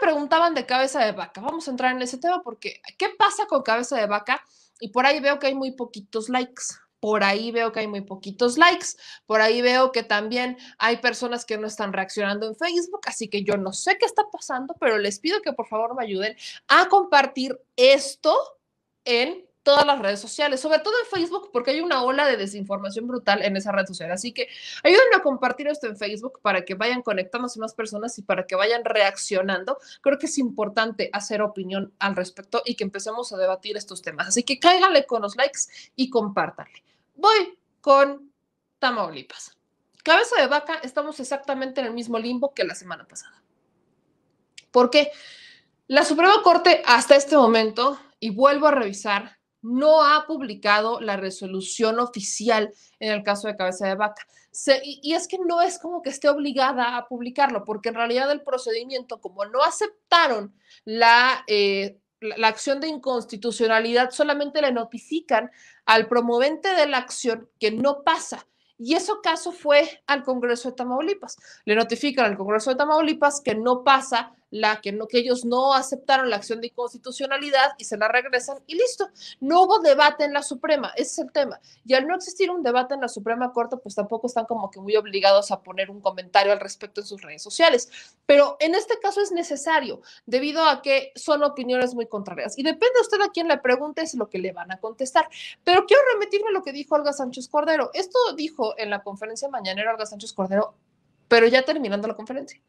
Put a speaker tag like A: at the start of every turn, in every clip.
A: preguntaban de cabeza de vaca. Vamos a entrar en ese tema porque ¿qué pasa con cabeza de vaca? Y por ahí veo que hay muy poquitos likes. Por ahí veo que hay muy poquitos likes, por ahí veo que también hay personas que no están reaccionando en Facebook, así que yo no sé qué está pasando, pero les pido que por favor me ayuden a compartir esto en todas las redes sociales, sobre todo en Facebook, porque hay una ola de desinformación brutal en esa red social. Así que ayúdenme a compartir esto en Facebook para que vayan conectándose más personas y para que vayan reaccionando. Creo que es importante hacer opinión al respecto y que empecemos a debatir estos temas. Así que cáigale con los likes y compártanle. Voy con Tamaulipas. Cabeza de vaca, estamos exactamente en el mismo limbo que la semana pasada. porque La Suprema Corte hasta este momento, y vuelvo a revisar, no ha publicado la resolución oficial en el caso de cabeza de vaca. y, es que no es como que esté obligada a publicarlo, porque en realidad el procedimiento, como no aceptaron la, eh, la acción de inconstitucionalidad, solamente le notifican al promovente de la acción que no pasa. Y ese caso fue al Congreso de Tamaulipas. Le notifican al Congreso de Tamaulipas que no pasa la que, que ellos no aceptaron la acción de inconstitucionalidad y se la regresan y listo. No hubo debate en la Suprema, ese es el tema. Y al no existir un debate en la Suprema Corte, pues tampoco están como que muy obligados a poner un comentario al respecto en sus redes sociales. Pero en este caso es necesario, debido a que son opiniones muy contrarias. Y depende usted a quién le pregunte, es lo que le van a contestar. Pero quiero remitirme a lo que dijo Olga Sánchez Cordero. Esto dijo en la conferencia mañanera Olga Sánchez Cordero pero ya terminando la conferencia.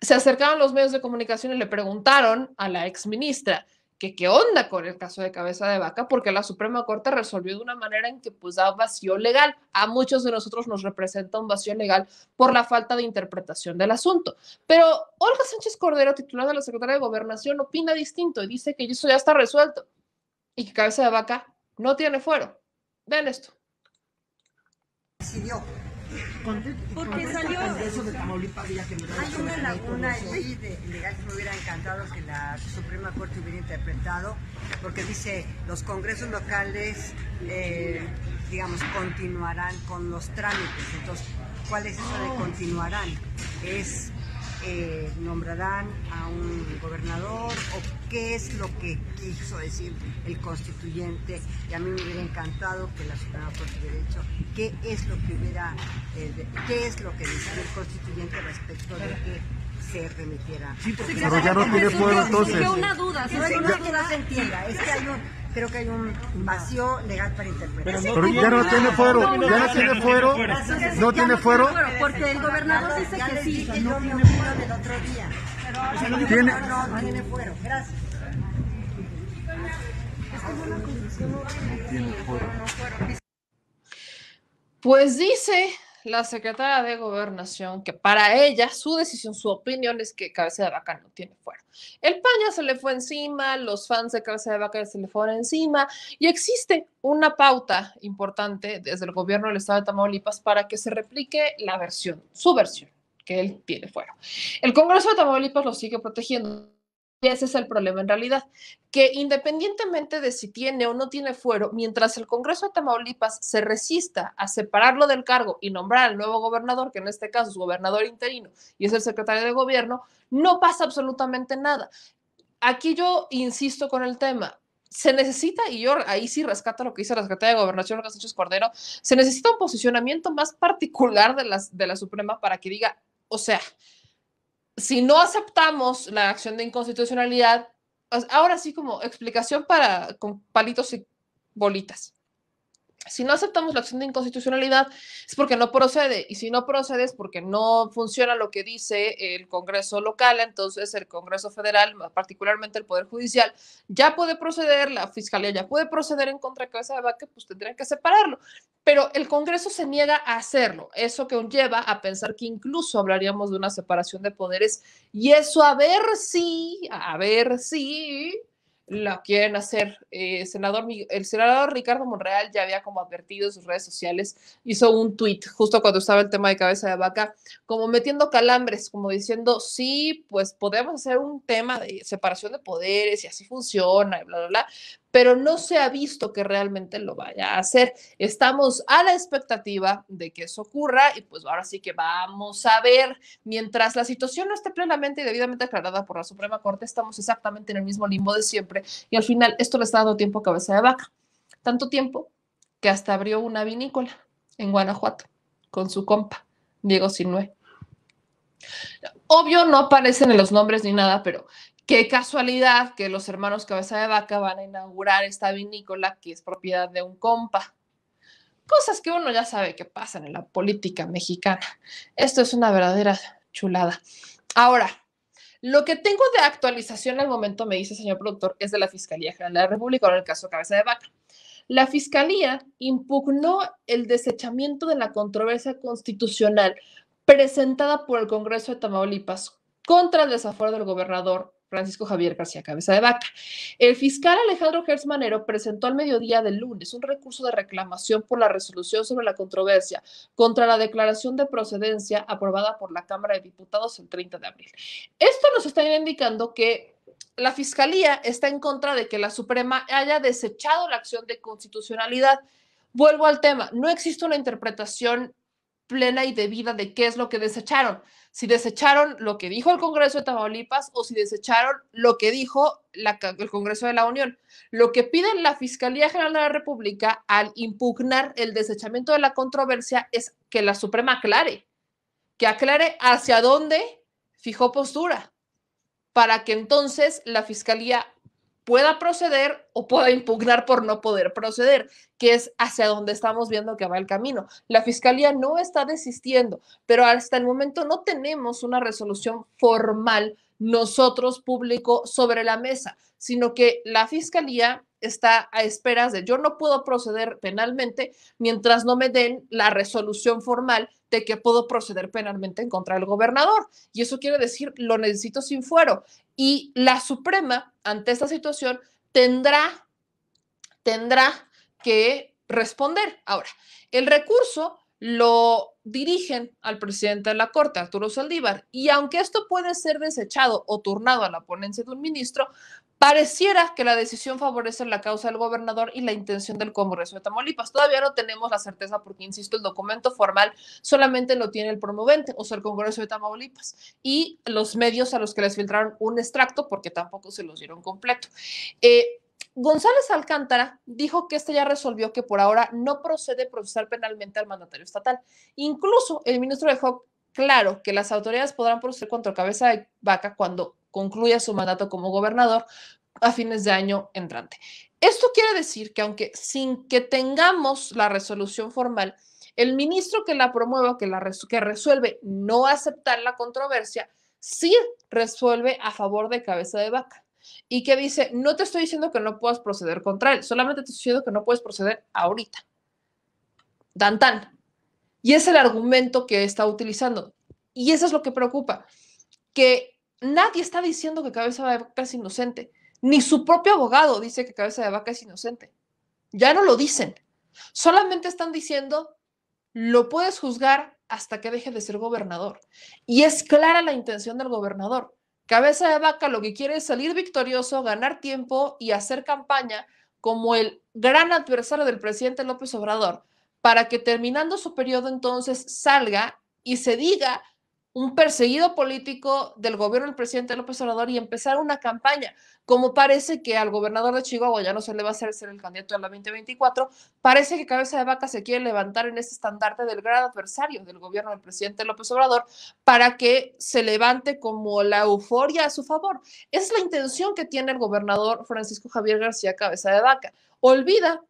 A: Se acercaron los medios de comunicación y le preguntaron a la exministra que qué onda con el caso de cabeza de vaca, porque la Suprema Corte resolvió de una manera en que pues da vacío legal. A muchos de nosotros nos representa un vacío legal por la falta de interpretación del asunto. Pero Olga Sánchez Cordero, titular de la Secretaría de Gobernación, opina distinto y dice que eso ya está resuelto y que cabeza de vaca no tiene fuero. Vean esto. Porque salió. Hay una laguna de legal que me hubiera encantado que la Suprema Corte hubiera interpretado, porque dice: los congresos locales, eh, digamos, continuarán con los trámites. Entonces, ¿cuál es eso de continuarán? Es eh, nombrarán a un gobernador o qué es lo que quiso decir el constituyente y a mí me hubiera encantado que la Suprema Corte hubiera dicho qué es lo que hubiera, eh, qué es lo que decía el constituyente respecto de que se remitiera. pero ya no tiene fuero, entonces. una duda, es Una duda se entienda, es que hay un creo que hay un vacío legal para interpretar. Pero, ya no tiene fuero, ya no tiene fuero, no tiene fuero. Porque el gobernador dice que sí. No me fuero del otro día. Pues dice la secretaria de gobernación que para ella su decisión, su opinión es que Cabeza de Vaca no tiene fuero. El paño se le fue encima, los fans de Cabeza de Vaca se le fueron encima y existe una pauta importante desde el gobierno del estado de Tamaulipas para que se replique la versión, su versión que él tiene fuero. El Congreso de Tamaulipas lo sigue protegiendo. Y ese es el problema en realidad, que independientemente de si tiene o no tiene fuero, mientras el Congreso de Tamaulipas se resista a separarlo del cargo y nombrar al nuevo gobernador, que en este caso es gobernador interino y es el secretario de gobierno, no pasa absolutamente nada. Aquí yo insisto con el tema, se necesita, y yo ahí sí rescato lo que dice la Secretaría de Gobernación, Olga Sánchez Cordero, se necesita un posicionamiento más particular de, de la Suprema para que diga, o sea, si no aceptamos la acción de inconstitucionalidad, ahora sí como explicación para con palitos y bolitas. Si no aceptamos la acción de inconstitucionalidad es porque no procede y si no procede es porque no funciona lo que dice el Congreso local, entonces el Congreso federal, particularmente el Poder Judicial, ya puede proceder, la Fiscalía ya puede proceder en contra de cabeza de vaca, pues tendrían que separarlo. Pero el Congreso se niega a hacerlo, eso que lleva a pensar que incluso hablaríamos de una separación de poderes y eso a ver si, a ver si lo quieren hacer. Eh, senador, el senador Ricardo Monreal ya había como advertido en sus redes sociales, hizo un tweet justo cuando estaba el tema de cabeza de vaca, como metiendo calambres, como diciendo, sí, pues podemos hacer un tema de separación de poderes y así funciona, y bla, bla, bla, pero no se ha visto que realmente lo vaya a hacer. Estamos a la expectativa de que eso ocurra y pues ahora sí que vamos a ver, mientras la situación no esté plenamente y debidamente aclarada por la Suprema Corte, estamos exactamente en el mismo limbo de siempre y al final esto le está dando tiempo a cabeza de vaca. Tanto tiempo que hasta abrió una vinícola en Guanajuato con su compa, Diego Sinue. Obvio no aparecen en los nombres ni nada, pero Qué casualidad que los hermanos Cabeza de Vaca van a inaugurar esta vinícola que es propiedad de un compa. Cosas que uno ya sabe que pasan en la política mexicana. Esto es una verdadera chulada. Ahora, lo que tengo de actualización al momento, me dice el señor productor, es de la Fiscalía General de la República, en el caso Cabeza de Vaca. La Fiscalía impugnó el desechamiento de la controversia constitucional presentada por el Congreso de Tamaulipas contra el desafuero del gobernador Francisco Javier García Cabeza de Vaca. El fiscal Alejandro Gersmanero presentó al mediodía del lunes un recurso de reclamación por la resolución sobre la controversia contra la declaración de procedencia aprobada por la Cámara de Diputados el 30 de abril. Esto nos está indicando que la Fiscalía está en contra de que la Suprema haya desechado la acción de constitucionalidad. Vuelvo al tema, no existe una interpretación plena y debida de qué es lo que desecharon. Si desecharon lo que dijo el Congreso de Tamaulipas o si desecharon lo que dijo el Congreso de la Unión. Lo que pide la Fiscalía General de la República al impugnar el desechamiento de la controversia es que la Suprema aclare, que aclare hacia dónde fijó postura, para que entonces la Fiscalía pueda proceder o pueda impugnar por no poder proceder, que es hacia donde estamos viendo que va el camino. La Fiscalía no está desistiendo, pero hasta el momento no tenemos una resolución formal nosotros, público, sobre la mesa, sino que la Fiscalía está a esperas de yo no puedo proceder penalmente mientras no me den la resolución formal de que puedo proceder penalmente en contra del gobernador. Y eso quiere decir, lo necesito sin fuero. Y la Suprema, ante esta situación, tendrá, tendrá que responder. Ahora, el recurso lo dirigen al presidente de la Corte, Arturo Saldívar, y aunque esto puede ser desechado o turnado a la ponencia de un ministro, Pareciera que la decisión favorece la causa del gobernador y la intención del Congreso de Tamaulipas. Todavía no tenemos la certeza porque, insisto, el documento formal solamente lo tiene el promovente, o sea, el Congreso de Tamaulipas, y los medios a los que les filtraron un extracto porque tampoco se los dieron completo. Eh, González Alcántara dijo que este ya resolvió que por ahora no procede procesar penalmente al mandatario estatal. Incluso el ministro dejó claro que las autoridades podrán proceder contra cabeza de vaca cuando concluya su mandato como gobernador a fines de año entrante. Esto quiere decir que aunque sin que tengamos la resolución formal, el ministro que la promueva, que, la que resuelve no aceptar la controversia, sí resuelve a favor de cabeza de vaca y que dice, no te estoy diciendo que no puedas proceder contra él, solamente te estoy diciendo que no puedes proceder ahorita. Dan tan. Y es el argumento que está utilizando. Y eso es lo que preocupa, que Nadie está diciendo que cabeza de vaca es inocente. Ni su propio abogado dice que cabeza de vaca es inocente. Ya no lo dicen. Solamente están diciendo, lo puedes juzgar hasta que deje de ser gobernador. Y es clara la intención del gobernador. Cabeza de vaca lo que quiere es salir victorioso, ganar tiempo y hacer campaña como el gran adversario del presidente López Obrador, para que terminando su periodo entonces salga y se diga un perseguido político del gobierno del presidente López Obrador y empezar una campaña. Como parece que al gobernador de Chihuahua ya no se le va a hacer ser el candidato de la 2024, parece que Cabeza de Vaca se quiere levantar en ese estandarte del gran adversario del gobierno del presidente López Obrador para que se levante como la euforia a su favor. Esa es la intención que tiene el gobernador Francisco Javier García Cabeza de Vaca. Olvida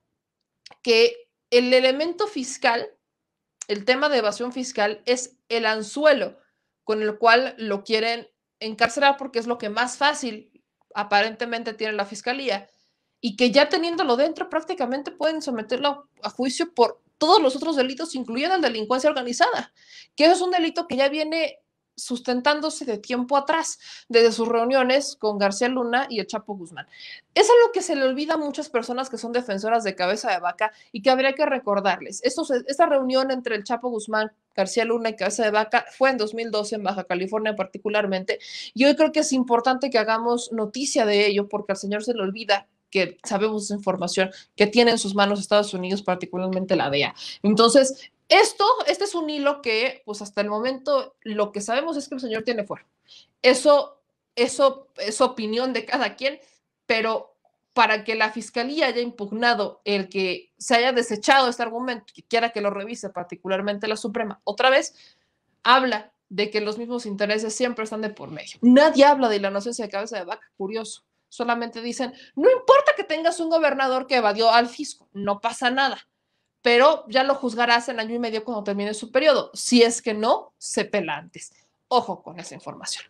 A: que el elemento fiscal, el tema de evasión fiscal, es el anzuelo con el cual lo quieren encarcelar porque es lo que más fácil aparentemente tiene la fiscalía y que ya teniéndolo dentro prácticamente pueden someterlo a juicio por todos los otros delitos, incluyendo la delincuencia organizada, que eso es un delito que ya viene sustentándose de tiempo atrás, desde sus reuniones con García Luna y el Chapo Guzmán. Eso es lo que se le olvida a muchas personas que son defensoras de cabeza de vaca y que habría que recordarles. Esto, esta reunión entre el Chapo Guzmán, García Luna y Cabeza de Vaca fue en 2012 en Baja California particularmente, y hoy creo que es importante que hagamos noticia de ello porque al señor se le olvida que sabemos esa información que tiene en sus manos Estados Unidos, particularmente la DEA. Entonces, esto, este es un hilo que, pues hasta el momento, lo que sabemos es que el señor tiene fuerza. Eso, eso es opinión de cada quien, pero para que la fiscalía haya impugnado el que se haya desechado este argumento, que quiera que lo revise, particularmente la Suprema, otra vez, habla de que los mismos intereses siempre están de por medio. Nadie habla de la inocencia de cabeza de vaca, curioso. Solamente dicen, no importa que tengas un gobernador que evadió al fisco, no pasa nada pero ya lo juzgarás en año y medio cuando termine su periodo. Si es que no, se pela antes. Ojo con esa información.